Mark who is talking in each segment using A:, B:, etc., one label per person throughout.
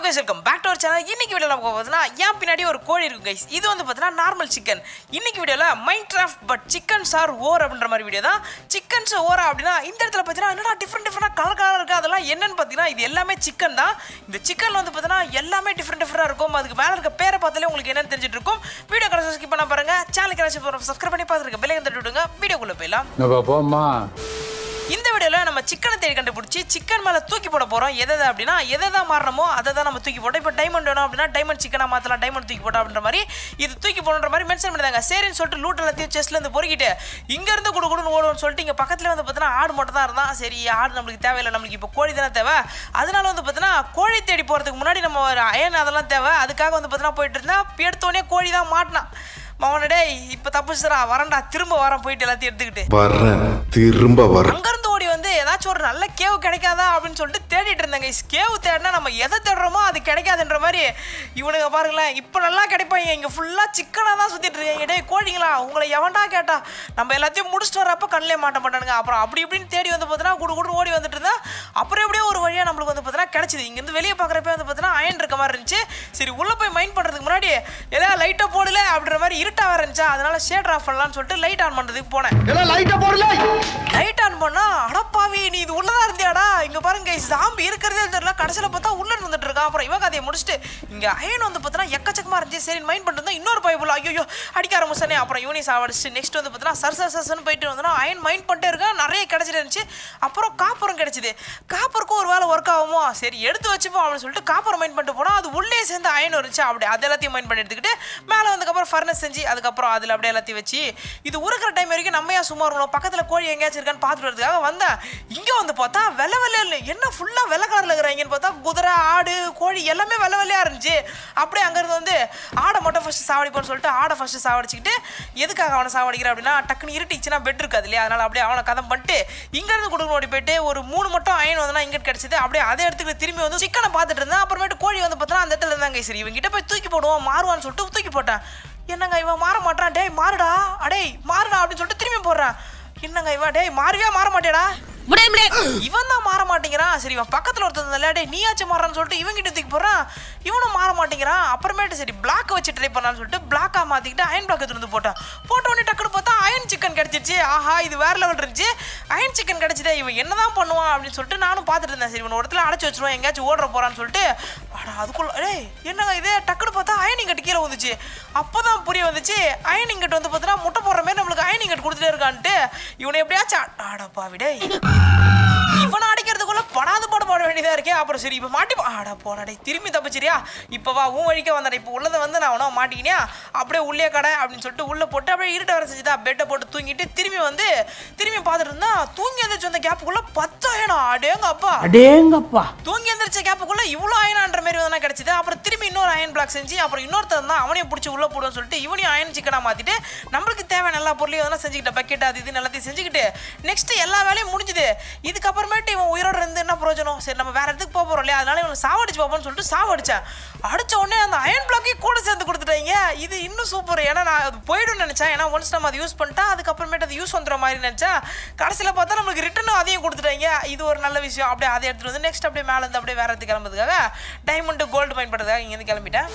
A: hello guys welcome back to our channel இன்னைக்கு வீடியோவில் நம்ம பார்த்தீங்கன்னா ஏன் பின்னாடி ஒரு கோழி இருக்கும் கைஸ் இது வந்து பார்த்தீங்கன்னா நார்மல் சிக்கன் இன்றைக்கி வீடியோவில் Minecraft but chickens are or அப்படின்ற மாதிரி வீடியோ தான் சிக்கன்ஸ் ஓரா அப்படின்னா இந்த இடத்துல பார்த்தீங்கன்னா என்னடா டிஃப்ரெண்ட் டிஃப்ரெண்டாக கலர் கலர் இருக்குது அதெல்லாம் என்னென்னு பார்த்தீங்கன்னா இது எல்லாமே சிக்கன் தான் இந்த சிக்கன் வந்து பார்த்தீங்கன்னா எல்லாமே டிஃப்ரெண்ட் டிஃப்ரெண்டாக இருக்கும் அதுக்கு மேலே இருக்க பேரை பார்த்தாலே உங்களுக்கு என்னென்னு தெரிஞ்சுட்டு இருக்கும் வீடியோ கடைசி ஸ்கிப் பண்ண பாருங்க சேனலுக்கு என்ன சப்ஸ்கிரைப் பண்ணி பார்த்துருக்க பிள்ளைங்க தட்டு விடுங்க வீடியோக்குள்ளே போயிடலாம் போமா இந்த வீடியோவில் நம்ம சிக்கனை தேடி கண்டுபிடிச்சி சிக்கன் மேலே தூக்கி போட போகிறோம் எதை அப்படின்னா எதை தான் மாறணுமோ அதை தான் நம்ம தூக்கி போட்டோம் இப்போ டைமண்ட் வேணும் அப்படின்னா டைமண்ட் சிக்கனை மாற்றலாம் டைமண்ட் தூக்கி போட்டோம் அப்படின்ற மாதிரி இது தூக்கி போடுற மாதிரி மென்ஷன் பண்ணிடுறாங்க சரின்னு சொல்லிட்டு லூட் எல்லாத்தையும் செஸ்ட்லேருந்து பொறுக்கிட்டு இங்கேருந்து கொடு கொடுன்னு ஓடுவோம்னு சொல்லிட்டு இங்கே பக்கத்தில் வந்து பார்த்தீங்கன்னா ஆடு மட்டும் தான் இருந்தான் சரி ஆடு நம்மளுக்கு தேவையில்லை நம்மளுக்கு இப்போ கோழி தானே தேவை அதனால வந்து பார்த்தீங்கன்னா கோழி தேடி போகிறதுக்கு முன்னாடி நம்ம ஒரு அயன் அதெல்லாம் தேவை அதுக்காக வந்து பார்த்தீங்கன்னா போயிட்டு இருந்தால் எடுத்தோடனே கோழி தான் மாட்டினான் மவனடே இப்ப தப்புச்சுடா வரண்டா திரும்ப வரேன் போயிட்டு எல்லாத்தையும் எடுத்துக்கிட்டு வர்றேன் திரும்ப வரேன் இருந்து ஓடி வந்து ஏதாச்சும் ஒரு நல்ல கேவ் கிடைக்காதா அப்படின்னு சொல்லிட்டு தேடிட்டு இருந்தேங்க இஸ் கேவ் தேடினா நம்ம எதை தேடுறோமோ அது கிடைக்காதுன்ற மாதிரி இவனுங்க பாருங்களேன் இப்போ நல்லா கிடைப்பாங்க இங்கே ஃபுல்லாக சிக்கனாக தான் சுற்றிட்டு இருக்கேன் இடையே கோழிங்களா உங்களை எவன்டா கேட்டா நம்ம எல்லாத்தையும் முடிச்சுட்டு வரப்போ கண்ணிலே மாட்ட மாட்டானுங்க அப்புறம் அப்படி இப்படின்னு தேடி வந்து பார்த்தீங்கன்னா குடு குடு ஓடி வந்துட்டு இருந்தா அப்புறம் எப்படியோ ஒரு வழியாக நம்மளுக்கு வந்து பார்த்தீங்கன்னா கிடச்சிது இங்கேருந்து வெளியே பார்க்குறப்ப வந்து பார்த்தீங்கன்னா அயன் இருக்க மாதிரி இருந்துச்சு சரி உள்ளே போய் மைண்ட் பண்ணுறதுக்கு முன்னாடி ஏதாவது லைட்டை போடல அப்படின்ற மாதிரி இருட்டாக இருந்துச்சா அதனால ஷேட் ஆஃப் பண்ணலான்னு சொல்லிட்டு லைட் ஆன் பண்ணுறதுக்கு போனேன் லைட்டை போடல லைட் ஆன் பண்ணால் அடப்பா பாவி நீ இது உள்ளதா இருந்தியாடா இங்க பாருங்க சாம்பி இருக்கிறதே தெரியல கடைசியில் பார்த்தா உள்ள இருந்துட்டு இருக்கா அப்புறம் இவங்க அதை முடிச்சுட்டு இங்க அயன் வந்து பார்த்தா எக்கச்சக்கமா இருந்துச்சு சரி மைண்ட் பண்ணிட்டு இன்னொரு பாய் போல ஐயோ அடிக்க ஆரம்பிச்சானே அப்புறம் யூனிஸ் ஆவடிச்சு நெக்ஸ்ட் வந்து பார்த்தா சர் சர் போயிட்டு வந்தோம்னா அயன் மைண்ட் பண்ணிட்டே இருக்கா கிடச்சிட்டு இருந்துச்சு அப்புறம் காப்புரம் கிடச்சிது காப்பருக்கும் ஒரு வேலை ஒர்க் ஆகுமோ சரி எடுத்து வச்சுப்போம் அப்படின்னு சொல்லிட்டு காப்பர் மைண்ட் பண்ணிட்டு போனால் அது உள்ளே சேர்ந்து அயன் இருந்துச்சு அப்படி அது எல்லாத்தையும் மைண்ட் பண்ணி எடுத்துக்கிட்டு மேலே வந்ததுக்கப்புறம் ஃபர்னஸ் செஞ்சு அதுக்கப்புறம் அதில் அப்படியே எல்லாத்தையும் வச்சு இது உருக்கிற டைம் வரைக்கும் நம்ம ஏன் சும்மா இருக்கணும் பக்கத்தில் கோழி எங்கேயாச்சும் இருக்கான்னு பார்த்துட்டு வந்தேன் இங்கே வந்து பார்த்தா வெள்ளை இல்லை என்ன ஃபுல்லாக வெள்ளை கலரில் இருக்கிறாங்கன்னு பார்த்தா குதிரை ஆடு கோழி எல்லாமே வெள்ளை வெள்ளையாக இருந்துச்சு அப்படியே அங்கேருந்து வந்து ஆடை மட்டும் ஃபஸ்ட்டு சாவடிப்போம்னு சொல்லிட்டு ஆடை ஃபஸ்ட்டு சாவடிச்சுக்கிட்டு எதுக்காக அவனை சாவடிக்கிறேன் அப்படின்னா டக்குன்னு இருட்டிச்சுன்னா பெட் இருக்காது இல்லையா அதனால் அப்படியே அவனை கதம் பண்ணிட்டு இங்கேருந்து கொடுக்கணும் ஓடி போயிட்டு ஒரு மூணு மட்டும் அயன் வந்தோம்னா இங்கே கிடச்சிது அப்படியே அதே இடத்துக்கு திரும்பி வந்து சிக்கனை பார்த்துட்டு இருந்தேன் அப்புறமேட்டு கோழி வந்து பார்த்தோன்னா அந்த இடத்துல இருந்தாங்க சரி இவங்ககிட்ட போய் தூக்கி போடுவோம் மாறுவான்னு சொல்லிட்டு தூக்கி போட்டேன் என்னங்க இவன் மாற மாட்டான் டேய் மாறுடா அடே மாறுடா அப்படின்னு சொல்லிட்டு திரும்பி போடுறான் என்னங்க இவன் டேய் மாறவே மாற மாட்டேடா இவன் தான் மாற மாட்டேங்கிறான் சரி இவன் பக்கத்தில் ஒருத்தன் விளையாடே நீயாச்சும் மாறான்னு சொல்லிட்டு இவன் கிட்ட தூக்கி போறான் இவனும் மாற மாட்டேங்கிறான் அப்புறமேட்டு சரி பிளாக் வச்சு ட்ரை பண்ணான்னு சொல்லிட்டு பிளாக்கா மாத்திக்கிட்டு அயன் பிளாக் எடுத்து போட்டான் போட்ட உடனே டக்குனு பார்த்தா அயன் சிக்கன் கிடைச்சிருச்சு ஆஹா இது வேற லெவல் இருந்துச்சு அயன் சிக்கன் கிடைச்சதே இவன் என்னதான் பண்ணுவான் அப்படின்னு சொல்லிட்டு நானும் பார்த்துட்டு இருந்தேன் சரி இவன் இடத்துல அடைச்சி வச்சிருவான் எங்கேயாச்சும் ஓடுற போறான்னு சொல்லிட்டு அதுக்குள்ள ஏய் என்னங்க இதே டக்குன்னு பார்த்தா அயனிங் கட்டு கீழே வந்துச்சு அப்போ தான் புரிய வந்துச்சு அயனிங் கட்டு வந்து பார்த்தீங்கன்னா முட்டை போடுற மாதிரி நம்மளுக்கு அயனிங் கட்டு கொடுத்துட்டே இருக்கான்ட்டு இவனை எப்படியாச்சும் ஆடப்பா விட இவனா கிடைக்கிறதுக்குள்ள படாது போட போட வேண்டியதாக இருக்கே அப்புறம் சரி இப்போ மாட்டி ஆடா போனடை திரும்பி தப்பிச்சிரியா இப்போ வா உன் வழிக்க வந்தடா இப்போ உள்ளதை வந்து நான் உனக்கு மாட்டிக்கினியா அப்படியே உள்ளே கடை அப்படின்னு சொல்லிட்டு உள்ளே போட்டு அப்படியே இருட்ட வர செஞ்சுதா பெட்டை போட்டு தூங்கிட்டு திரும்பி வந்து திரும்பி பார்த்துட்டு இருந்தா தூங்கி எந்திரிச்சு வந்த கேப்புக்குள்ள பத்தாயிரம் அடேங்க அப்பா அப்பா தூங்கி எந்திரிச்ச கேப்புக்குள்ள இவ்வளோ ஆயிரம்ன்ற மாதிரி வந்து கிடைச்சது அப்புறம் திரும்பி இன்னொரு அயன் பிளாக் செஞ்சு அப்புறம் இன்னொருத்தர் தான் அவனையும் பிடிச்சி உள்ளே போடுவோம்னு சொல்லிட்டு இவனையும் அயன் சிக்கனா மாற்றிட்டு நம்மளுக்கு தேவை எல்லா பொருளையும் எதனா செஞ்சுக்கிட்ட பக்கெட் அது இது எல்லாத்தையும் செஞ்சுக்கிட்டு நெக்ஸ்ட் எல்லா வேலையும் முடிஞ்சுது இதுக்கப்புறமேட்டு இவன் இவன் உயிரோடு இருந்து என்ன பிரயோஜனம் சரி நம்ம வேற இடத்துக்கு போக போகிறோம் இல்லையா அதனால இவங்க சாவடிச்சு பார்ப்போம்னு சொல்லிட்டு சாவடிச்சேன் அடித்த உடனே அந்த அயன் பிளாக்கையும் கூட சேர்ந்து கொடுத்துட்டீங்க இது இன்னும் சூப்பர் ஏன்னா நான் அது போயிடும் நினச்சேன் ஏன்னா ஒன்ஸ் நம்ம அதை யூஸ் பண்ணிட்டா அதுக்கப்புறமேட்டு அது யூஸ் வந்துடுற மாதிரி நினச்சேன் கடைசியில் பார்த்தா நம்மளுக்கு ரிட்டனும் அதையும் கொடுத்துட்டீங்க இது ஒரு நல்ல விஷயம் அப்படியே அதை எடுத்துகிட்டு வந்து நெக்ஸ்ட் அப்படியே மேலே இருந்து அப்படியே வேறு இடத்துக்கு கிளம்புறதுக்காக டைமண்டு கோல்டு பயன்படுறதுக்காக இங்கேருந்து கிளம்பிட்டேன்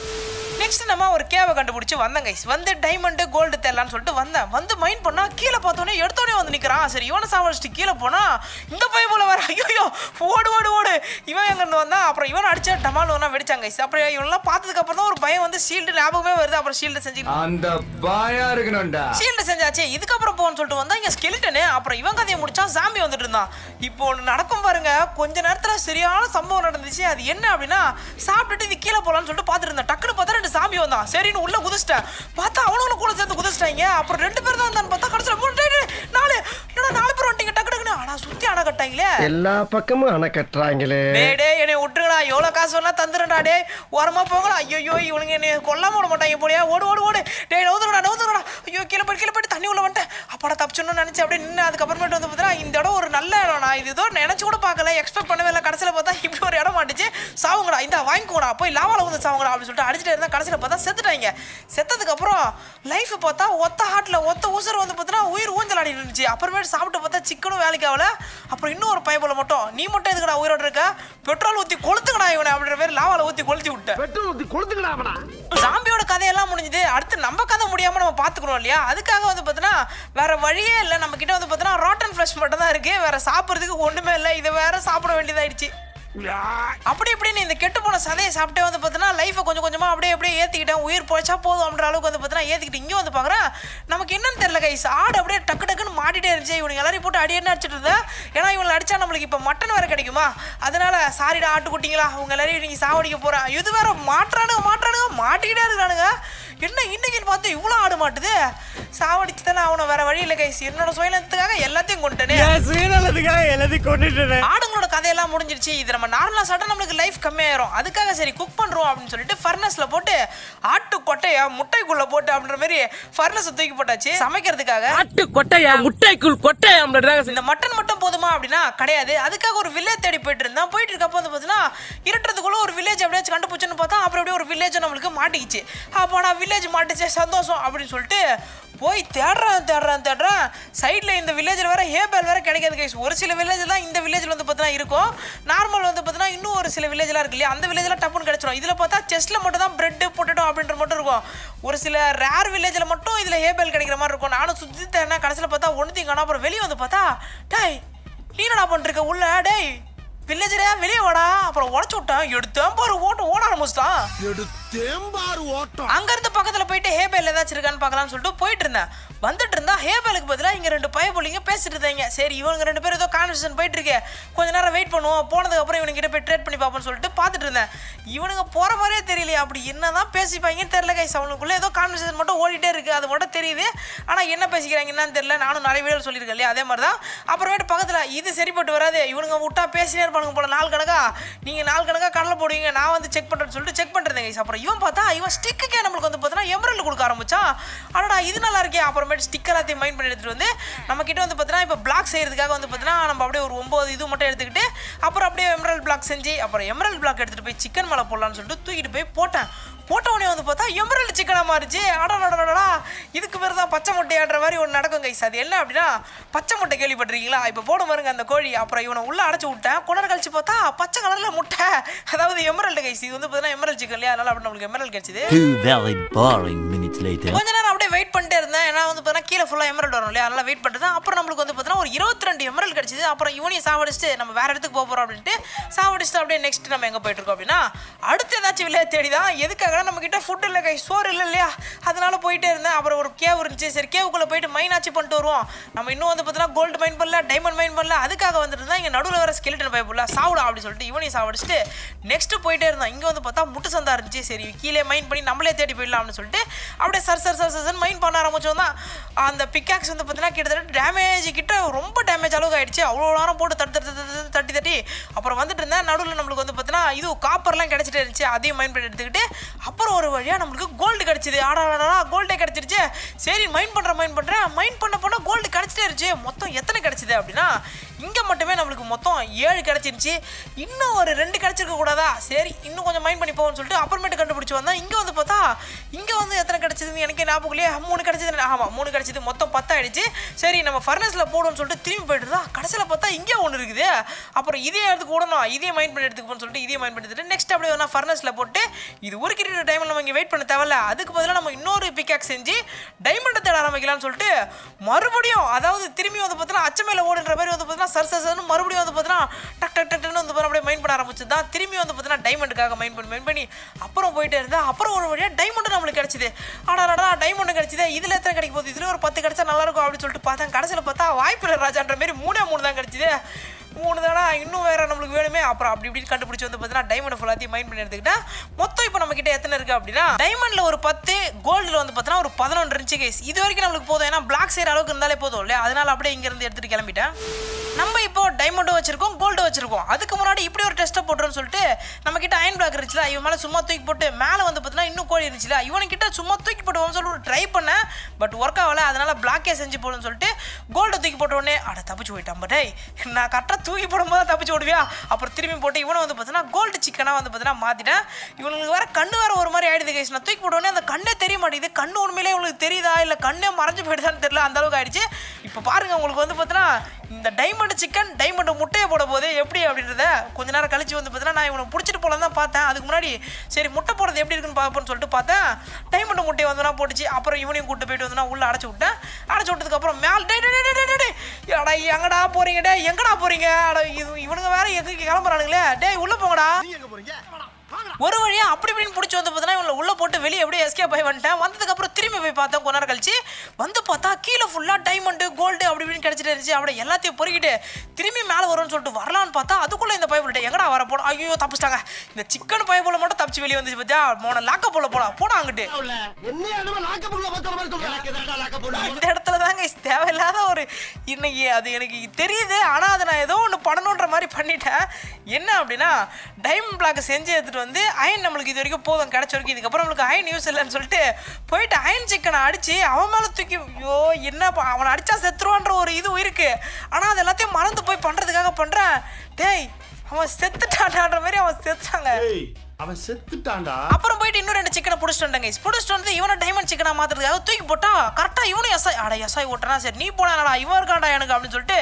A: நெக்ஸ்ட் நம்ம ஒரு கேவை கண்டுபிடிச்சி வந்தேன் கைஸ் வந்து டைமண்டு கோல்டு தெரலான்னு சொல்லிட்டு வந்தேன் வந்து மைண்ட் பண்ணால் கீழே பார்த்தோன்னே எடுத்தோடனே வந்து நிற்கிறான் சரி இவனை சாமிச்சிட்டு கீழே போனா இந்த போய் போல வர ஐயோ ஓடு ஓடு ஓடு இவன் எங்கேருந்து வந்தான் அப்புறம் இவன் அடிச்சா டமால் ஒன்றா வெடிச்சாங்க கைஸ் அப்புறம் இவனெல்லாம் பார்த்ததுக்கு அப்புறம் தான் ஒரு பயம் வந்து ஷீல்டு ஞாபகமே வருது அப்புறம் ஷீல்டு செஞ்சு அந்த பாயா இருக்கணும்டா ஷீல்டு செஞ்சாச்சு இதுக்கப்புறம் போகணும்னு சொல்லிட்டு வந்தா இங்கே ஸ்கெலிட்டனு அப்புறம் இவன் கதையை முடிச்சா சாமி வந்துட்டு இருந்தான் இப்போ ஒன்று நடக்கும் பாருங்க கொஞ்ச நேரத்தில் சரியான சம்பவம் நடந்துச்சு அது என்ன அப்படின்னா சாப்பிட்டுட்டு இது கீழே போகலான்னு சொல்லிட்டு பார்த்துட்டு இருந்தேன் டக்குனு பார்த்தா ரெண்டு சாமி வந்தான் சரின்னு உள்ள குதிச்சிட்டேன் பார்த்தா அவனுங்களும் கூட சேர்ந்து குதிச்சிட்டாங்க அப்புறம் ரெண்டு பேர் தான் வந்தான்னு பார்த்தா கடைசியில் மூணு நான் கட்டாங்களே எல்லா பக்கமும் அணை கட்டுறாங்களே டே என்னை விட்டுருங்கடா எவ்வளோ காசு வேணா தந்துடுறா டே ஓரமா போங்கடா ஐயோ இவனுங்க என்னை கொல்லாம விட மாட்டாங்க போலியா ஓடு ஓடு ஓடு டே நவுந்துடா நவுந்துடா ஐயோ கீழே போய் கீழே போயிட்டு தண்ணி உள்ள வந்துட்டேன் அப்பாடா தப்பிச்சணும்னு நினச்சி அப்படியே நின்று அதுக்கப்புறமேட்டு வந்து பார்த்தீங்கன்னா இந்த இடம் ஒரு நல்ல இடம் நான் இது ஏதோ நினச்சி கூட பார்க்கல எக்ஸ்பெக்ட் பண்ணவே இல்லை கடைசியில் பார்த்தா இப்படி ஒரு இடம் மாட்டுச்சு சாவுங்கடா இந்த வாங்கிக்கோடா போய் லாவால வந்து சாவுங்கடா அப்படின்னு சொல்லிட்டு அடிச்சுட்டு இருந்தால் கடைசியில் பார்த்தா செத்துட்டாங்க செத்ததுக்கப்புறம் லைஃப் பார்த்தா ஒத்த ஹாட்டில் ஒத்த ஊசர் வந்து பார்த்தா உயிர் ஊஞ்சல் ஆடிட்டு இருந்துச்சு அப்புறமேட்டு சாப்பிட்டு பார்த்தா சிக்கனும் வேலைக்கு ஆகல அப்புறம் இன்னொரு பைபிள் மட்டும் நீ மட்டும் எதுக்கடா உயிரோட இருக்க பெட்ரோல் ஊற்றி கொளுத்துக்கடா இவனை அப்படின்ற பேர் லாவால ஊற்றி கொளுத்தி விட்ட பெட்ரோல் ஊற்றி கொளுத்துக்கடா அவனா சாம்பியோட கதையெல்லாம் முடிஞ்சது அடுத்து நம்ம கதை முடியாமல் நம்ம பார்த்துக்கணும் இல்லையா அதுக்காக வந்து பார்த்தோன்னா வேற வழியே இல்லை நம்மக்கிட்ட வந்து பார்த்தோன்னா ரோட்டன் ஃப்ரெஷ் மட்டும் தான் இருக்குது வேறு சாப்பிட்றதுக்கு ஒன்றுமே இல்லை இதை வேறு சாப்பிட வேண்டியதாயிடுச்சு அப்படி இப்படின்னு இந்த கெட்டு போன சதையை சாப்பிட்டே வந்து பார்த்தீங்கன்னா லைஃபை கொஞ்சம் கொஞ்சமாக அப்படியே அப்படியே ஏற்றிக்கிட்டேன் உயிர் போச்சா போதும் அப்படின்ற அளவுக்கு வந்து பார்த்தீங்கன்னா ஏற்றிக்கிட்டு இங்கேயும் வந்து பார்க்குறேன் நமக்கு என்னன்னு தெரியல கைஸ் ஆடு அப்படியே டக்கு டக்குன்னு மாட்டிட்டே இருந்துச்சு இவனுக்கு எல்லாரையும் போட்டு அடி என்ன அடிச்சிட்டு இருந்தேன் ஏன்னா இவங்களை அடித்தா நம்மளுக்கு இப்போ மட்டன் வேறு கிடைக்குமா அதனால் சாரிடா ஆட்டு குட்டிங்களா உங்கள் எல்லாரையும் நீங்கள் சாவடிக்க போகிறேன் இது வேற மாட்டுறானுங்க மாட்டுறானுங்க மாட்டிக்கிட்டே இருக்கிறானுங்க என்ன இன்னைக்குன்னு பார்த்து இவ்வளோ ஆடு மாட்டுது சாவடிச்சு தானே அவனை வேற வழி இல்லை கைஸ் என்னோட சுயநலத்துக்காக எல்லாத்தையும் கொண்டுட்டேன் சுயநலத்துக்காக எல்லாத்தையும் கொண்டுட்டேன் ஆடுங்களோட கதையெல்லாம் முடிஞ்சிருச்சு இது நம்ம நார்மலாக சாப்பிட்டா நம்மளுக்கு லைஃப் கம்மியாயிரும் அதுக்காக சரி குக் பண்ணுறோம் அப்படின்னு சொல்லிட்டு ஃபர்னஸில் போட்டு ஆட்டு கொட்டையா முட்டைக்குள்ளே போட்டு அப்படின்ற மாதிரி ஃபர்னஸை தூக்கி போட்டாச்சு சமைக்கிறதுக்காக ஆட்டு கொட்டையா முட்டைக்குள் கொட்டையா இந்த மட்டன் மட்டும் போதுமா அப்படின்னா கிடையாது அதுக்காக ஒரு வில்லேஜ் தேடி போயிட்டு இருந்தான் போயிட்டு இருக்கப்போ வந்து பார்த்தீங்கன்னா இருட்டுறதுக்குள்ள ஒரு வில்லேஜ் அப்படியே கண்டுபிடிச்சுன்னு பார்த்தா அப்புறம் அப்படியே ஒரு வில்லேஜ் நம்மளுக்கு மாட்டிக்கிச்சு அப்போ நான் வில்லேஜ் மாட்டிச்சு சந்தோஷம் அப்படின்னு சொல்லிட்டு போய் தேடுறான் தேடுறான் தேடுறான் சைடில் இந்த வில்லேஜில் வேறு ஹேபேல் வேறு கிடைக்காது கைஸ் ஒரு சில வில்லேஜ் தான் இந்த வில்லேஜில் வந்து பார்த்தீங்கன்னா இருக்கும் நார்மல் வந்து பார்த்தீங்கன்னா இன்னும் ஒரு சில வில்லேஜ்லாம் இருக்கு இல்லையா அந்த வில்லேஜில் டப்புன்னு கிடச்சிரும் இதில் பார்த்தா செஸ்ட்டில் மட்டும் தான் பிரெட்டு பொட்டேட்டோ அப்படின்ற மட்டும் இருக்கும் ஒரு சில ரேர் வில்லேஜில் மட்டும் இதில் ஹேபேல் கிடைக்கிற மாதிரி இருக்கும் நானும் சுற்றி தேனா கடைசியில் பார்த்தா ஒன்று காணும் அப்புறம் வெளியே வந்து பார்த்தா டேய் நீ என்னடா பண்ணிருக்க உள்ள டேய் வில்லேஜரா வெளியே வாடா அப்புறம் உடச்சு விட்டேன் எடுத்தேன் பாரு ஓட்டு ஓட ஆரம்பிச்சிட்டான் எடுத்து தேம்பார் ஓட்டம் அங்கேருந்து பக்கத்தில் போயிட்டு ஹேபேல் ஏதாச்சும் இருக்கான்னு பார்க்கலாம்னு சொல்லிட்டு போயிட்டு இருந்தேன் வந்துட்டு இருந்தா ஹேபேலுக்கு பதிலாக இங்கே ரெண்டு பய பிள்ளைங்க பேசிட்டு இருந்தாங்க சரி இவங்க ரெண்டு பேரும் ஏதோ கான்வர்சேஷன் போயிட்டு இருக்கே கொஞ்ச நேரம் வெயிட் பண்ணுவோம் போனதுக்கப்புறம் இவனுங்கிட்ட போய் ட்ரேட் பண்ணி பார்ப்போம்னு சொல்லிட்டு பார்த்துட்டு இருந்தேன் இவனுங்க போகிற மாதிரியே தெரியலையா அப்படி என்னதான் பேசிப்பாங்கன்னு தெரியல கைஸ் அவனுக்குள்ளே ஏதோ கான்வர்சேஷன் மட்டும் ஓடிட்டே இருக்குது அது மட்டும் தெரியுது ஆனால் என்ன பேசிக்கிறாங்க என்னன்னு தெரியல நானும் நிறைய வீடியோ சொல்லியிருக்கேன் அதே மாதிரி தான் அப்புறமேட்டு பக்கத்தில் இது சரிப்பட்டு வராது இவனுங்க விட்டா பேசினே இருப்பானுங்க போல நாள் கணக்கா நீங்கள் நாள் கணக்காக கடலை போடுவீங்க நான் வந்து செக் பண்ணுறேன்னு சொல்லிட்டு செக் பண்ணுறேன் கைஸ் அப்புறம் இவன் பார்த்தா இவன் ஸ்டிக்குக்கே நம்மளுக்கு வந்து பார்த்தோன்னா எம்ரல் கொடுக்க ஆரம்பிச்சா ஆனால் இது நல்லா இருக்கேன் அப்புறமேட்டு ஸ்டிக் எல்லாத்தையும் மைண்ட் பண்ணி எடுத்துகிட்டு வந்து நம்மக்கிட்ட வந்து பார்த்தீங்கன்னா இப்போ பிளாக் செய்கிறதுக்காக வந்து பார்த்தீங்கன்னா நம்ம அப்படியே ஒரு ஒம்பது இது மட்டும் எடுத்துக்கிட்டு அப்புறம் அப்படியே எம்ரல் பிளாக் செஞ்சு அப்புறம் எம்ரல் பிளாக் எடுத்துகிட்டு போய் சிக்கன் மலை போடலான்னு சொல்லிட்டு தூக்கிட்டு போய் போட்டேன் போட்ட உடனே வந்து பார்த்தா எம்பரல் சிக்கனாக மாறிச்சு அடா நடடா இதுக்கு பேர் தான் பச்சை முட்டை ஆடுற மாதிரி ஒன்று நடக்கும் கைஸ் அது என்ன அப்படின்னா பச்சை முட்டை கேள்விப்பட்டிருக்கீங்களா இப்போ போட மாருங்க அந்த கோழி அப்புறம் இவனை உள்ளே அடைச்சி விட்டேன் குணர் கழிச்சு பார்த்தா பச்சை கலரில் முட்டை அதாவது எம்ரல் கைஸ் இது வந்து பார்த்தீங்கன்னா எம்ரல் சிக்கன் இல்லையா அதனால அப்படி நம்மளுக்கு எமரல் கிடைச்சது கொஞ்ச நேரம் அப்படியே வெயிட் பண்ணிட்டே இருந்தேன் ஏன்னா வந்து பார்த்தீங்கன்னா கீழே ஃபுல்லாக எம்ரல் வரும் இல்லையா அதனால வெயிட் பண்ணுறது அப்புறம் நம்மளுக்கு வந்து பார்த்தீங்கன்னா ஒரு இருபத்தி ரெண்டு எமரல் கிடைச்சிது அப்புறம் இவனையும் சாவடிச்சுட்டு நம்ம வேற இடத்துக்கு போக போகிறோம் அப்படின்ட்டு சாவடிச்சுட்டு அப்படியே நெக்ஸ்ட் நம்ம எங்கே போயிட்டு இருக்கோம் அப்படின்னா அடுத்து ஏதாச்சும் விளையாட்டு தேடி தான் எதுக்காக கேட்டாங்கன்னா நம்ம கிட்ட ஃபுட் இல்லை கை சோறு இல்லை இல்லையா அதனால போயிட்டே இருந்தேன் அப்புறம் ஒரு கேவ் இருந்துச்சு சரி கேவுக்குள்ளே போயிட்டு மைன் ஆச்சு பண்ணிட்டு வருவோம் நம்ம இன்னும் வந்து பார்த்தீங்கன்னா கோல்டு மைன் பண்ணல டைமண்ட் மைன் பண்ணல அதுக்காக வந்துட்டு இருந்தா இங்கே நடுவில் வர ஸ்கெலிட்டன் பயப்புள்ள சாவிடா அப்படின்னு சொல்லிட்டு இவனையும் சாவடிச்சுட்டு நெக்ஸ்ட் போயிட்டே இருந்தான் இங்கே வந்து பார்த்தா முட்டு சந்தா இருந்துச்சு சரி கீழே மைன் பண்ணி நம்மளே தேடி போயிடலாம் அப்படின்னு சொல்லிட்டு அப்படியே சர் சர் சர் சர்சன் மைன் பண்ண ஆரம்பிச்சோம் தான் அந்த பிக்காக்ஸ் வந்து பார்த்தீங்கன்னா கிட்டத்தட்ட டேமேஜ் கிட்ட ரொம்ப டேமேஜ் அளவுக்கு ஆயிடுச்சு அவ்வளோ நேரம் போட்டு தட்டு தட்டு தட்டி தட்டி அப்புறம் வந்துட்டு இருந்தேன் நடுவில் நம்மளுக்கு வந்து பார்த்தீங்கன்னா இது காப்பர்லாம் கிடச்சிட்டு இருந்துச்சு அதையும் மைன் பண்ணி எடுத்துக்கிட்டு அப்புறம் ஒரு வழியாக நம்மளுக்கு கோல்டு கிடச்சிது ஆடா ஆடா கோல்டே கிடச்சிருச்சு சரி மைண்ட் பண்ணுறேன் மைண்ட் பண்ணுறேன் மைண்ட் பண்ண போனால் கோல்டு கிடச்சிட்டே இருச்சு மொத்தம் எத்தனை கிடச்சிது அப்படின்னா இங்கே மட்டுமே நம்மளுக்கு மொத்தம் ஏழு கிடச்சிருந்துச்சி இன்னும் ஒரு ரெண்டு கிடச்சிருக்க கூடாதா சரி இன்னும் கொஞ்சம் மைண்ட் பண்ணி போவோம்னு சொல்லிட்டு அப்புறமேட்டு கண்டுபிடிச்சி வந்தால் இங்கே வந்து பார்த்தா இங்கே வந்து எத்தனை கிடச்சிதுன்னு எனக்கே ஞாபகம் இல்லையா மூணு கிடச்சிது ஆமாம் மூணு கிடச்சிது மொத்தம் பத்தாயிடுச்சு சரி நம்ம ஃபர்னஸில் போடுவோம்னு சொல்லிட்டு திரும்பி போயிட்டு தான் கடைசியில் பார்த்தா இங்கே ஒன்று இருக்குது அப்புறம் இதே எடுத்து கூடணும் இதே மைண்ட் பண்ணி எடுத்துக்கணும்னு சொல்லிட்டு இதே மைண்ட் பண்ணி நெக்ஸ்ட் அப்படியே வேணா ஃபர்னஸில் போட்டு இது ஒரு கிட்ட டைம் நம்ம இங்கே வெயிட் பண்ண தேவையில்ல அதுக்கு பதிலாக நம்ம இன்னொரு பிக்காக் செஞ்சு டைமண்டை தேட ஆரம்பிக்கலாம்னு சொல்லிட்டு மறுபடியும் அதாவது திரும்பி வந்து பார்த்தீங்கன்னா அச்சமேல ஓடுன்ற மாதிரி வந்து பார்த்தீங்கன்னா அப்புறமா சர் சர்னு மறுபடியும் வந்து பார்த்தீங்கன்னா டக் டக் டக்னு வந்து அப்படியே மைண்ட் பண்ண ஆரம்பிச்சு தான் திரும்பி வந்து பார்த்தீங்கன்னா டைமண்டுக்காக மைண்ட் பண்ணி மைண்ட் பண்ணி அப்புறம் போயிட்டே இருந்தால் அப்புறம் ஒரு வழியாக டைமண்டு நம்மளுக்கு கிடச்சிது ஆனால் அடா டைமண்டு கிடச்சிது இதில் எத்தனை கிடைக்க போகுது இதில் ஒரு பத்து கிடச்சா நல்லாயிருக்கும் அப்படின்னு சொல்லிட்டு பார்த்தேன் கடைசியில் பார்த்தா வாய்ப்பு இல்லை ராஜான்ற மாரி மூணே மூணு தான் கிடச்சிது மூணு தானே இன்னும் வேறு நம்மளுக்கு வேணுமே அப்புறம் அப்படி இப்படி கண்டுபிடிச்சி வந்து பார்த்தீங்கன்னா டைமண்ட் ஃபுல்லாத்தையும் மைண்ட் பண்ணி எடுத்துக்கிட்டா மொத்தம் இப்போ நம்ம கிட்ட எத்தனை இருக்குது அப்படின்னா டைமண்டில் ஒரு பத்து கோல்டில் வந்து பார்த்தீங்கன்னா ஒரு பதினொன்று இருந்துச்சு கேஸ் இது வரைக்கும் நம்மளுக்கு போதும் ஏன்னா பிளாக் சேர் அளவுக்கு இருந்தாலே போதும் இல்லையா அதனால் அப்படியே இங்கேருந்து எடுத்துகிட்டு கிளம்பிட்டேன் நம்ம இப்போ டைமண்டும் வச்சிருக்கோம் கோல்டு வச்சிருக்கோம் அதுக்கு முன்னாடி இப்படி ஒரு டெஸ்ட்டை போட்டுறோம்னு சொல்லிட்டு நம்ம கிட்ட அயன் பிளாக் இருந்துச்சு இவன் மேலே சும்மா தூக்கி போட்டு மேலே வந்து பார்த்தீங்கன்னா இன்னும் கோழி இருந்துச்சுல இவனுக்கிட்ட சும்மா தூக்கி போட்டுவோம்னு சொல்லிட்டு ட்ரை பண்ணேன் பட் ஒர்க் ஆகலை அதனால பிளாக்கே செஞ்சு போகணும்னு சொல்லிட்டு கோல்டை தூக்கி போட்டோடனே அடை அட தப்பிச்சு போயிட்டான் பட் நான் கட்டுறது தூக்கி போடும்போது தான் தப்பிச்சு ஓடுவியா அப்புறம் திரும்பி போட்டு இவனை வந்து பார்த்தீங்கன்னா கோல்டு சிக்கனாக வந்து பார்த்தீங்கன்னா மாற்றிட்டேன் இவங்களுக்கு வேறு கண்ணு வேறு ஒரு மாதிரி ஆயிடுது கைஸ் நான் தூக்கி போட்டோன்னே அந்த கண்ணே தெரிய மாட்டேங்குது கண்ணு உண்மையிலே உங்களுக்கு தெரியுதா இல்லை கண்ணே மறைஞ்சு போயிடுதான்னு தெரியல அந்த அளவுக்கு ஆயிடுச்சு இப்போ பாருங்கள் உங்களுக்கு வந்து பார்த்தீங்கன்னா இந்த டைமண்ட் சிக்கன் டைமண்ட் முட்டையை போட போதே எப்படி அப்படின்றத கொஞ்ச நேரம் கழிச்சு வந்து பார்த்தீங்கன்னா நான் இவனை பிடிச்சிட்டு போல தான் பார்த்தேன் அதுக்கு முன்னாடி சரி முட்டை போடுறது எப்படி இருக்குன்னு பார்ப்போம்னு சொல்லிட்டு பார்த்தேன் டைமண்ட் முட்டையை வந்து நான் போட்டுச்சு அப்புறம் இவனையும் கூப்பிட்டு போயிட்டு வந்து நான் உள்ளே அடைச்சி விட்டேன் அடைச்சி விட்டதுக்கப்புறம் மேல் டே டே டே டே அடா எங்கடா போறீங்க டே எங்கடா போறீங்க அட இவனுங்க வேற எதுக்கு கிளம்புறானுங்களே டே உள்ளே போங்கடா போறீங்க ஒரு வழியாக அப்படி இப்படின்னு பிடிச்சி வந்து பார்த்தீங்கன்னா இவங்களை உள்ளே போட்டு வெளியே எப்படியே எஸ்கே போய் வந்துட்டேன் வந்ததுக்கப்புறம் திரும்பி போய் பார்த்தோம் கொஞ்ச கழிச்சு வந்து பார்த்தா கீழே ஃபுல்லாக டைமண்டு கோல்டு அப்படி இப்படின்னு கிடச்சிட்டு இருந்துச்சு அப்படி எல்லாத்தையும் பொறுக்கிட்டு திரும்பி மேலே வரும்னு சொல்லிட்டு வரலான்னு பார்த்தா அதுக்குள்ளே இந்த பைப் எங்கடா வர போனோம் ஐயோ தப்பிச்சிட்டாங்க இந்த சிக்கன் பய போல மட்டும் தப்பிச்சு வெளியே வந்துச்சு பார்த்தியா மோன லாக்க போல போலாம் போனா அங்கிட்டு இந்த இடத்துல தாங்க தேவையில்லாத ஒரு இன்னைக்கு அது எனக்கு தெரியுது ஆனால் அதை நான் ஏதோ ஒன்று பண்ணணுன்ற மாதிரி பண்ணிட்டேன் என்ன அப்படின்னா டைமண்ட் பிளாக் செஞ்சு எடுத்துட்டு வந்து அயன் நம்மளுக்கு இது வரைக்கும் போதும் கிடச்ச வரைக்கும் இதுக்கப்புறம் நம்மளுக்கு அயன் யூஸ் இல்லைன்னு சொல்லிட்டு போயிட்டு அயன் சிக்கனை அடித்து அவன் மேலே தூக்கி ஐயோ என்ன அவனை அடிச்சா செத்துருவான்ற ஒரு இது இருக்கு ஆனால் அது எல்லாத்தையும் மறந்து போய் பண்ணுறதுக்காக பண்றேன் டேய் அவன் செத்துட்டான்ற மாதிரி அவன் செத்துட்டாங்க அவன் செத்துட்டான்டா அப்புறம் போயிட்டு இன்னும் ரெண்டு சிக்கனை புடிச்சிட்டு வந்தாங்க புடிச்சிட்டு வந்து இவனை டைமண்ட் சிக்கனா மாத்துறதுக்காக தூக்கி போட்டா கரெக்டா இவனும் எஸ்ஐ அட எஸ்ஐ ஓட்டனா சரி நீ போனாடா இவன் இருக்காடா எனக்கு அப்படின்னு சொல்லிட்டு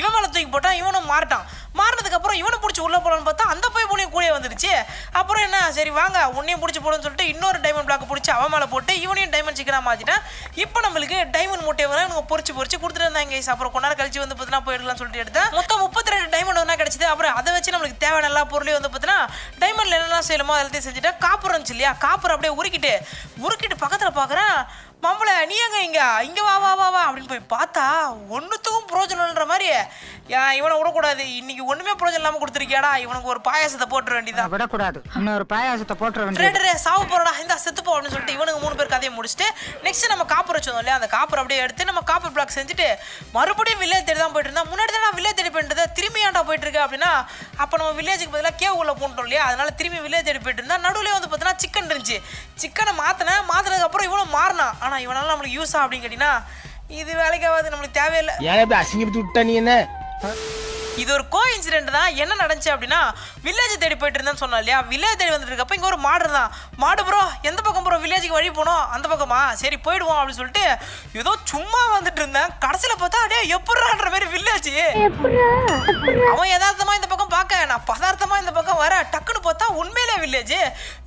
A: இவன் மேல தூக்கி போட்டா இவனும் மாறிட்டான் மாறினதுக்கு அப்புறம் இவனை பிடிச்சி உள்ள போலான்னு பார்த்தா அந்த போய் புலியும் கூடயே வந்துருச்சு அப்புறம் என்ன சரி வாங்க உன்னையும் பிடிச்சி போடுன்னு சொல்லிட்டு இன்னொரு டைமண்ட் பிளாக் பிடிச்சி அவன் மேல போட்டு இவனையும் டைமண்ட் சிக்கனா மாத்திட்டேன் இப்போ நம்மளுக்கு டைமண்ட் மூட்டை வந்து எனக்கு பொறிச்சு பொறிச்சு கொடுத்துட்டு இருந்தாங்க அப்புறம் கொஞ்ச நேரம் கழிச்சு வந்து பார்த்தீங்கன்னா போயிடலாம் சொல்லிட்டு எடுத்தேன் மொத்தம் முப்பத்தி ரெண்டு டைமண்ட் ஒன்றா கிடைச்சது அப்புறம் அதை வச்சு நம்மளுக்கு தேவையான எல்லா பொருளையும் வந்து பார்த்தீங்கன்னா டைமண்ட்ல என்னெல்லாம் செய்யணுமோ அதெல்லாத்தையும் செஞ்சுட்டு காப்புறம்ச்சு இல்லையா காப்புறம் அப்படியே உருக்கிட்டு உருக்கிட்டு பக்கத்தில் பார்க்குறேன் மாம்பழ நீ எங்க இங்க இங்க வா வா வா வா அப்படின்னு போய் பார்த்தா ஒன்றுத்துக்கும் பிரோஜனம்ன்ற மாதிரி இவனை விடக்கூடாது இன்னைக்கு ஒண்ணுமே பிரோஜனம் இல்லாம கொடுத்துருக்கியாடா இவனுக்கு ஒரு பாயாசத்தை போட்டுற வேண்டியதான் விடக்கூடாது ஒரு பாயாசத்தை போட்டுற வேண்டியது சாவு போறடா இந்த செத்துப்போ அப்படின்னு சொல்லிட்டு இவனுக்கு மூணு பேர் கதையை முடிச்சுட்டு நெக்ஸ்ட் நம்ம காப்பர் வச்சோம் இல்லையா அந்த காப்பர் அப்படியே எடுத்து நம்ம காப்பர் பிளாக் செஞ்சுட்டு மறுபடியும் வில்லேஜ் தேடி தான் போயிட்டு இருந்தா முன்னாடி தான் நான் வில்லேஜ் தேடி போயிட்டு திரும்பி ஏன்டா போயிட்டு இருக்கேன் அப்படின்னா அப்போ நம்ம வில்லேஜுக்கு பதிலாக கேவ் உள்ள போட்டோம் இல்லையா அதனால திரும்பி வில்லேஜ் தேடி போயிட்டு இருந்தா நடுவில் வந்து பார்த்தீங்கன்னா சிக்கன் இருந்துச்சு சிக்கனை மாத்தினேன் மாத்தினதுக்கு அப்புறம் தான் ஆனா இவனால நம்மளுக்கு ஆ அப்படின்னு கேட்டீங்கன்னா இது வேலைக்காவது நம்மளுக்கு தேவையில்லை ஏன் இப்படி அசிங்கப்படுத்தி விட்டா நீ என்ன இது ஒரு கோ இன்சிடென்ட் தான் என்ன நடந்துச்சு அப்படின்னா வில்லேஜ் தேடி போயிட்டு இருந்தேன்னு சொன்னா இல்லையா வில்லேஜ் தேடி வந்துட்டு இருக்கப்ப இங்கே ஒரு மாடு தான் மாடு ப்ரோ எந்த பக்கம் ப்ரோ வில்லேஜுக்கு வழி போனோம் அந்த பக்கமா சரி போயிடுவோம் அப்படின்னு சொல்லிட்டு ஏதோ சும்மா வந்துட்டு இருந்தேன் கடைசியில் பார்த்தா அப்படியே எப்படின்ற மாதிரி வில்லேஜ் அவன் யதார்த்தமா இந்த பக்கம் பார்க்க நான் பதார்த்தமா இந்த பக்கம் வர டக்குன்னு பார்த்தா உண்மையிலே வில்லேஜ்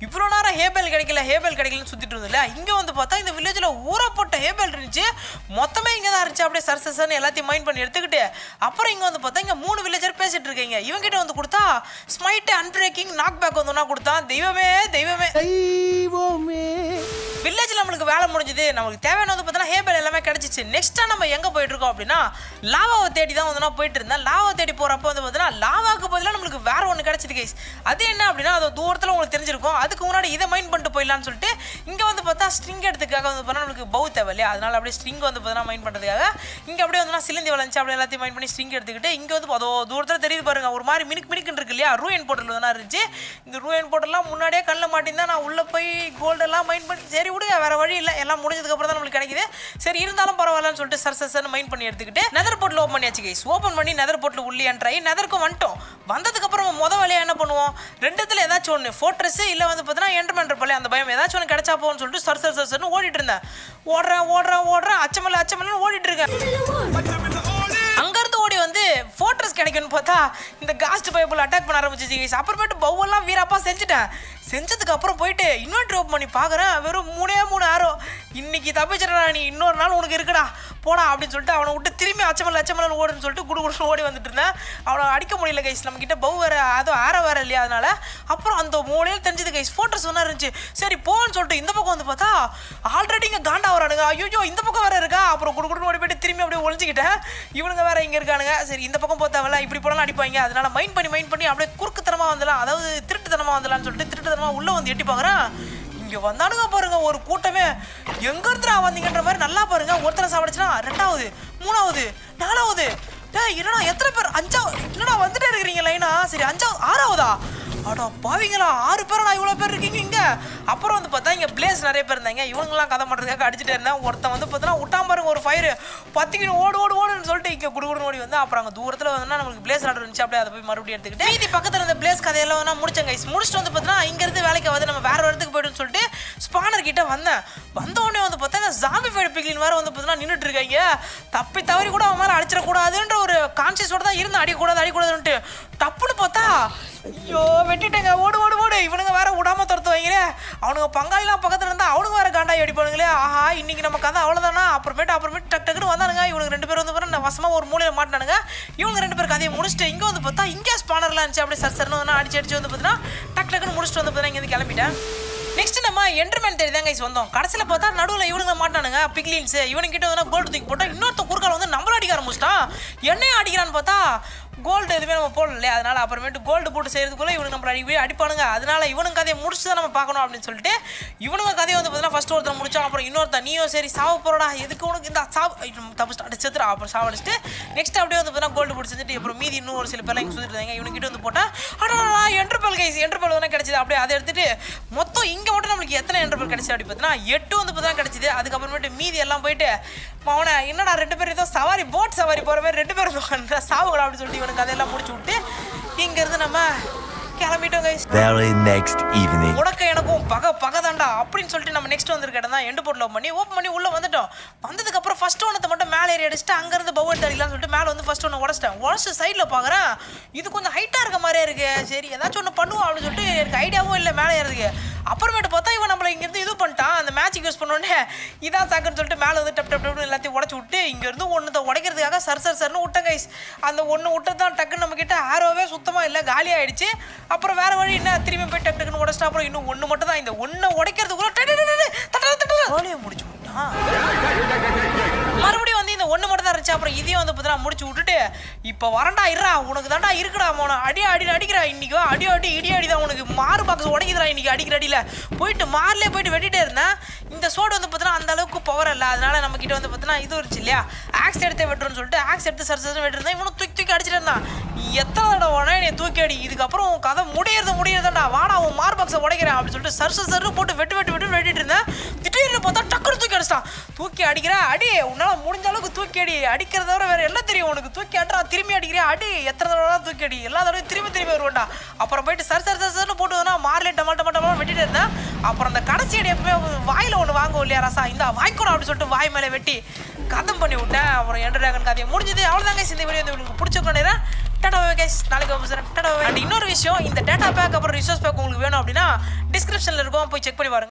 A: இவ்வளோ நேரம் ஹேபல் கிடைக்கல ஹேபல் கிடைக்கலன்னு சுற்றிட்டு இல்லையா இங்கே வந்து பார்த்தா இந்த வில்லேஜில் ஊறப்பட்ட ஹேபல் இருந்துச்சு மொத்தமே இங்கே தான் இருந்துச்சு அப்படியே சர்சஸ் எல்லாத்தையும் மைண்ட் பண்ணி எடுத்துக்கிட்டு அப்புறம் இங்கே வந்து பார்த்தா இங்கே மூணு மூணு வில்லேஜர் பேசிட்டு இருக்கீங்க இவங்கிட்ட வந்து கொடுத்தா ஸ்மைட் அன்பிரேக்கிங் நாக் பேக் வந்து கொடுத்தான் தெய்வமே தெய்வமே தெய்வமே வில்லேஜில் நம்மளுக்கு வேலை முடிஞ்சது நமக்கு தேவையானது பார்த்தோன்னா ஹேபல் எல்லாமே கிடச்சிச்சு நெக்ஸ்ட்டாக நம்ம எங்கே போயிட்டுருக்கோம் அப்படின்னா லாவாவை தேடி தான் வந்து நான் போயிட்டு இருந்தேன் லாவா தேடி போகிறப்ப வந்து பார்த்தோன்னா லாவாவுக்கு பதிலாக நம்மளுக்கு வேற ஒன்று கிடச்சிது கேஸ் அது என்ன அப்படின்னா அது தூரத்தில் உங்களுக்கு தெரிஞ்சிருக்கும் அதுக்கு முன்னாடி இதை மைண்ட் பண்ணிட்டு போயிடலான்னு சொல்லிட்டு இங்கே வந்து பார்த்தா ஸ்ட்ரிங் எடுத்துக்காக வந்து பார்த்தா நம்மளுக்கு பவு தேவை இல்லையா அதனால அப்படியே ஸ்ட்ரிங் வந்து பார்த்தா மைண்ட் பண்ணுறதுக்காக இங்கே அப்படியே வந்து சிலந்தி வளைஞ்சு அப்படியே எல்லாத்தையும் மைண்ட் பண்ணி ஸ்ட்ரிங் எடுத்துக்கிட்டு இங்கே வந்து அதோ தூரத்தில் தெரியுது பாருங்க ஒரு மாதிரி மினுக்கு மினுக்குன்னு இருக்கு இல்லையா ரூயன் போர்ட்டல் வந்து இருந்துச்சு இந்த ரூயன் போர்ட்டெல்லாம் முன்னாடியே கண்ணில் மாட்டின் நான் உள்ளே போய் கோல்டெல்லாம் மைண்ட் பண்ணி சரி விடுங்க வேற வழி இல்லை எல்லாம் முடிஞ்சதுக்கு அப்புறம் தான் நமக்கு கிடைக்குது சரி இருந்தாலும் பரவாயில்லன்னு சொல்லிட்டு சர்சஸ் மைண்ட் பண்ணி எடுத்துக்கிட்டு நெதர் போட்டில் ஓப்பன் பண்ணியாச்சு கைஸ் ஓப்பன் பண்ணி நெதர் போட்டில் உள்ளே என்ட்ரை நெதருக்கும் வந்துட்டோம் வந்ததுக்கப்புறம் முத வழியா என்ன பண்ணுவோம் ரெண்டுத்தில் ஏதாச்சும் ஒன்று ஃபோட்ரஸ் இல்லை வந்து பார்த்தீங்கன்னா என்ட்ரு போல அந்த பயம் ஏதாச்சும் ஒன்று கிடைச்சா போகணும்னு சொல்லிட்டு சர் சர் சர்சர்னு ஓடிட்டு இருந்தேன் ஓடுறேன் ஓடுறேன் ஓடுறேன் அச்சமல்ல அச்சமல்லன்னு ஓடிட்டு இருக்கேன் வந்து ஃபோட்டோஸ் கிடைக்கும்னு பார்த்தா இந்த காஸ்ட் பைபிள் அட்டாக் பண்ண ஆரம்பிச்சிச்சு அப்புறமேட்டு பவுல்லாம் வீராப்பா செஞ்சுட்டேன் செஞ்சதுக்கு அப்புறம் போயிட்டு இன்வெர்டர் ஓப்பன் பண்ணி பார்க்குறேன் வெறும் மூணே மூணு ஆரோ இன்னைக்கு தப்பிச்சிடா நீ இன்னொரு நாள் உனக்கு இருக்கடா போடா அப்படின்னு சொல்லிட்டு அவனை விட்டு திரும்பி அச்சமல் அச்சமல் ஓடுன்னு சொல்லிட்டு குடு குடுன்னு ஓடி வந்துட்டு இருந்தேன் அவனை அடிக்க முடியல கைஸ் நம்மக்கிட்ட பவு வேறு அதுவும் ஆற வேற இல்லையா அதனால அப்புறம் அந்த மூலையில் தெரிஞ்சது கைஸ் போட்டோ சொன்னா இருந்துச்சு சரி போன்னு சொல்லிட்டு இந்த பக்கம் வந்து பார்த்தா ஆல்ரெடி இங்கே காண்டா வரானுங்க ஐயோ இந்த பக்கம் வேறு இருக்கா அப்புறம் குடு குடுன்னு ஓடி போயிட்டு திரும்பி அப்படியே ஒழிஞ்சுக்கிட்டேன் இவனுங்க வேறு இங்கே இருக்கானுங்க சரி இந்த பக்கம் போத்தாவில்ல இப்படி போனாலும் அடிப்பாங்க அதனால மைண்ட் பண்ணி மைண்ட் பண்ணி அப்படியே குறுக்குத்தனமாக வந்துடலாம் அதாவது திருட்டுத்தனமாக வந்துடலாம்னு சொல்லிட்டு திருட்டுத்தனமாக உள்ளே வந்து எட்டி பாக்குறேன் இங்கே வந்தானுங்க பாருங்க ஒரு கூட்டமே எங்கேருந்துடா இருந்துடா வந்தீங்கன்ற மாதிரி நல்லா பாருங்க ஒருத்தரை சாப்பிடுச்சுன்னா ரெண்டாவது மூணாவது நாலாவது ஏ என்னடா எத்தனை பேர் அஞ்சாவது என்னடா வந்துட்டே இருக்கிறீங்க லைனா சரி அஞ்சாவது ஆறாவதா அடா பாவீங்களா ஆறு நான் இவ்வளோ பேர் இருக்கீங்க இங்கே அப்புறம் வந்து பார்த்தா இங்கே பிளேஸ் நிறைய பேர் இருந்தாங்க இவங்கெல்லாம் கதை பண்ணுறதுக்காக அடிச்சுட்டு இருந்தேன் ஒருத்தன் வந்து பார்த்தீங்கன்னா விட்டாம பாருங்க ஒரு ஃபயர் பத்திக்கிட்டு ஓடு ஓடு ஓடுன்னு சொல்லிட்டு இங்கே குடுகுடு ஓடி வந்து அப்புறம் அங்கே தூரத்தில் வந்து நம்மளுக்கு பிளேஸ் நடந்து இருந்துச்சு அப்படியே அதை போய் மறுபடியும் எடுத்துக்கிட்டு மீதி பக்கத்தில் இருந்த பிளேஸ் கதையெல்லாம் வந்து முடிச்சேன் கைஸ் முடிச்சுட்டு வந்து பார்த்தீங்கன்னா இங்கேருந்து வேலைக்கு வந்து நம்ம வேறு இடத்துக்கு போய்டுன்னு சொல்லிட்டு ஸ்பானர் கிட்டே வந்தேன் வந்த உடனே வந்து பார்த்தா இந்த ஜாம்பி ஃபைட் பிக்லின் வேறு வந்து பார்த்தீங்கன்னா நின்றுட்டு தப்பி தவறி கூட அவன் மேலே அடிச்சிடக்கூடாதுன்ற ஒரு கான்சியஸோட தான் இருந்தேன் அடிக்கூடாது அடிக்கூடாதுன்ட்டு தப்புன்னு பார்த்தா ஐயோ வெட்டிட்டேங்க ஓடு ஓடு ஓடு இவனுங்க வேற விடாம துரத்து வைங்களே அவனுங்க பங்காளிலாம் பக்கத்துல இருந்தா அவனுங்க வேற காண்டாய் அடிப்பானுங்களே ஆஹா இன்னைக்கு நம்ம கதை அவ்வளோதானா அப்புறமேட்டு அப்புறமேட்டு டக்கு டக்குன்னு வந்தானுங்க இவனுக்கு ரெண்டு பேரும் வந்து பாருங்க வசமா ஒரு மூலையில மாட்டினானுங்க இவங்க ரெண்டு பேரும் கதையை முடிச்சுட்டு இங்கே வந்து பார்த்தா இங்கே ஸ்பானர்லாம் இருந்துச்சு அப்படியே சர் சர்னு அடிச்சு அடிச்சு வந்து பார்த்தீங்கன்னா டக் டக்குன்னு முடிச்சுட்டு வந்து பார்த்தீங்கன்னா இங்கேருந்து கிளம்பிட்டேன் நெக்ஸ்ட் நம்ம என்டர்மேன் தேடி தான் கைஸ் வந்தோம் கடைசியில் பார்த்தா நடுவில் இவனுங்க மாட்டானுங்க பிக்லின்ஸ் இவனுக்கிட்ட வந்து கோல்டு தூக்கி போட்டால் இன்னொருத்த குறுக்கால வந்து நம்மளும் அடிக்க ஆரம்பிச்சிட்டான் என்னையும் அடிக்கிறான்னு பார்த்தா கோல்டு எதுவுமே நம்ம இல்லையா அதனால் அப்புறமேட்டு கோல்டு போட்டு செய்கிறதுக்குள்ளே இவனுக்கு நம்மளை அடிக்க போய் அடிப்பானுங்க அதனால் இவனுக்கு கதையை முடிச்சு தான் நம்ம பார்க்கணும் அப்படின்னு சொல்லிட்டு இவனுங்க கதையை வந்து பார்த்தீங்கன்னா ஃபஸ்ட் ஒருத்தர் முடிச்சோம் அப்புறம் இன்னொருத்தன் நீயும் சரி சாவு போகிறடா எதுக்கு உனக்கு இந்த சாவு தப்பு அடிச்சதுரா அப்புறம் சாவடிச்சிட்டு நெக்ஸ்ட் அப்படியே வந்து பார்த்தீங்கன்னா கோல்டு போட்டு செஞ்சுட்டு அப்புறம் மீதி இன்னும் ஒரு சில பேர்லாம் இங்கே சுற்றிட்டு இருந்தாங்க இவனுக்கிட்ட வந்து போட்டால் ஆனால் என்ட்ரபல் கைஸ் என்ட்ரபல் தானே கிடைச்சது அப்படியே அதை எடுத்துட்டு மொத்தம் இங்கே மட்டும் நம்மளுக்கு எத்தனை என்ட்ரபல் கிடச்சிது அப்படி பார்த்தீங்கன்னா எட்டு வந்து பார்த்தீங்கன்னா கிடச்சிது அதுக்கப்புறமேட்டு மீதி எல்லாம் போயிட்டு அவனை என்னடா ரெண்டு பேர் ஏதோ சவாரி போட் சவாரி போகிற மாதிரி ரெண்டு பேரும் சாவுகளா அப்படின்னு சொல்லிட்டு அவனுக்கு அதெல்லாம் முடிச்சு விட்டு இங்கேருந்து நம்ம கிளம்பிட்டோம் நெக்ஸ்ட் ஈவினிங் எனக்கும் பக பகதாண்டா அப்படின்னு சொல்லிட்டு நம்ம நெக்ஸ்ட் வந்திருக்கிட்ட தான் எண்டு போட்டு லவ் பண்ணி ஓப்பன் பண்ணி உள்ளே வந்துட்டோம் வந்ததுக்கப்புறம் ஃபஸ்ட் ஒன்றத்தை மட்டும் மேலே ஏறி அடிச்சுட்டு அங்கேருந்து பவுல் தடிக்கலாம்னு சொல்லிட்டு மேலே வந்து ஃபஸ்ட் ஒன்று உடச்சிட்டேன் உடச்சு சைடில் பார்க்குறேன் இது கொஞ்சம் ஹைட்டாக இருக்க மாதிரியே இருக்குது சரி ஏதாச்சும் ஒன்று பண்ணுவோம் அப்படின்னு சொல்லிட்டு எனக்கு ஐடியாவும் இல்லை மேலே ஏறதுக்கு அப்புறமேட்டு பார்த்தா இவன் நம்மளை இங்கேருந்து இது பண்ணிட்டான் அந்த மேட்சுக்கு யூஸ் பண்ணோடனே இதான் சாக்குன்னு சொல்லிட்டு மேலே வந்து டப் டப் டப்னு எல்லாத்தையும் உடச்சி விட்டு இங்கேருந்து தான் உடைக்கிறதுக்காக சர் சர் சர்னு விட்டேன் கைஸ் அந்த ஒன்று விட்டது தான் டக்குன்னு கிட்டே ஆரோவே சுத்தமாக இல்லை காலி ஆகிடுச்சு அப்புறம் வேறு வழி என்ன திரும்பி போய் டக்கு டக்குன்னு உடச்சிட்டா அப்புறம் இன்னும் ஒன்று மட்டும் தான் இந்த ஒன்றை உடைக்கிறதுக்குள்ளே முடிச்சு விட்டான் இருந்துச்சு அப்புறம் இதையும் வந்து பார்த்தீங்கன்னா முடிச்சு விட்டுட்டு இப்போ வரண்டா இருறா உனக்கு தாண்டா இருக்குடா மோன அடி அடி அடிக்கிறா இன்னைக்கு அடி அடி இடி அடி தான் உனக்கு மாறு பாக்ஸ் உடைக்குதுடா இன்றைக்கி அடிக்கிற அடியில் போயிட்டு மாறிலே போயிட்டு வெட்டிட்டே இருந்தேன் இந்த சோடு வந்து பார்த்தினா அந்த அளவுக்கு பவர் இல்லை அதனால் நம்மக்கிட்ட வந்து பார்த்தினா இது இருந்துச்சு இல்லையா ஆக்ஸ் எடுத்து வெட்டுறோம்னு சொல்லிட்டு ஆக்ஸ் எடுத்து சரி சரி வெட்டிருந்தேன் இவனும் தூக்கி தூக்கி அடிச்சிட்டு இருந்தான் எத்தனை தடவை உடனே என்னை தூக்கி அடி இதுக்கப்புறம் கதை முடியறது முடியறதுடா வாடா உன் மார்பாக்ஸை உடைக்கிறேன் அப்படின்னு சொல்லிட்டு சர்சு சர்னு போட்டு வெட்டு வெட்டு வெட்டு வெட்டிட்டு இருந்தேன் திடீர்னு பார்த்தா டக்குனு தூக்கி அடிச்சிட்டான் தூக்கி அடிக்கிற அடி உன்னால முடிஞ்ச அளவுக்கு தூக்கி அடி அடிக்கிறத வேற என்ன தெரியும் உனக்கு தூக்கி அடுறா திரும்பி அடிக்கிற அடி எத்தனை தடவை தூக்கி அடி எல்லா தடவையும் திரும்பி திரும்பி வருவோம்டா அப்புறம் போயிட்டு சரி சரி சரி போட்டு வந்தா மார்லே டமால் டமால் வெட்டிட்டு இருந்தேன் அப்புறம் அந்த கடைசி அடி எப்பவுமே வாயில ஒன்று வாங்குவோம் இல்லையா ரசா இந்த வாங்கிக்கணும் அப்படின்னு சொல்லிட்டு வாய் மேலே வெட்டி கதம் பண்ணி விட்டேன் அப்புறம் என்டர்டேகன் கதையை முடிஞ்சது அவ்வளோதாங்க இந்த வீடியோ வந்து உங்களுக்கு பிடிச்சிருக்கோம் டாடா நாளைக்கு இன்னொரு விஷயம் இந்த டேட்டா பேக் அப்புறம் ரிசோர்ஸ் பேக் உங்களுக்கு வேணும் அப்படின்னா டிஸ்கிரிப்ஷன்ல இருக்கும் போய் செக் பண்ணி பாருங்க